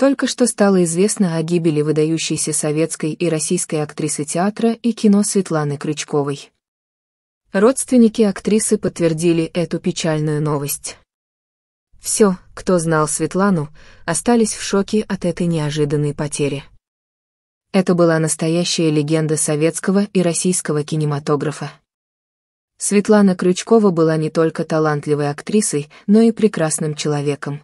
Только что стало известно о гибели выдающейся советской и российской актрисы театра и кино Светланы Крючковой. Родственники актрисы подтвердили эту печальную новость. Все, кто знал Светлану, остались в шоке от этой неожиданной потери. Это была настоящая легенда советского и российского кинематографа. Светлана Крючкова была не только талантливой актрисой, но и прекрасным человеком.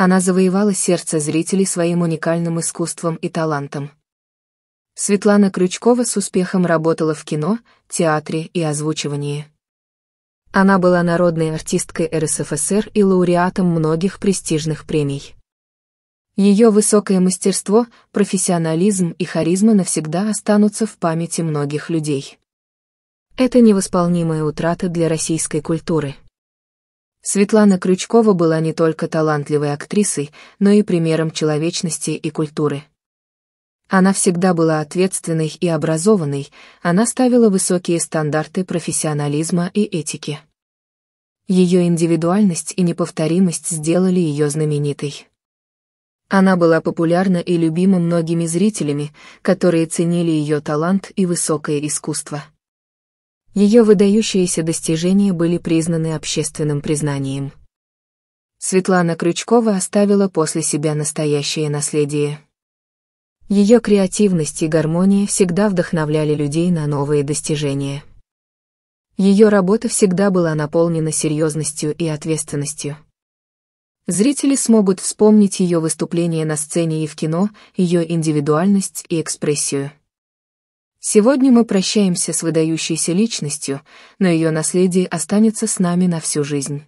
Она завоевала сердце зрителей своим уникальным искусством и талантом. Светлана Крючкова с успехом работала в кино, театре и озвучивании. Она была народной артисткой РСФСР и лауреатом многих престижных премий. Ее высокое мастерство, профессионализм и харизма навсегда останутся в памяти многих людей. Это невосполнимая утрата для российской культуры. Светлана Крючкова была не только талантливой актрисой, но и примером человечности и культуры. Она всегда была ответственной и образованной, она ставила высокие стандарты профессионализма и этики. Ее индивидуальность и неповторимость сделали ее знаменитой. Она была популярна и любима многими зрителями, которые ценили ее талант и высокое искусство. Ее выдающиеся достижения были признаны общественным признанием. Светлана Крючкова оставила после себя настоящее наследие. Ее креативность и гармония всегда вдохновляли людей на новые достижения. Ее работа всегда была наполнена серьезностью и ответственностью. Зрители смогут вспомнить ее выступления на сцене и в кино, ее индивидуальность и экспрессию. Сегодня мы прощаемся с выдающейся личностью, но ее наследие останется с нами на всю жизнь.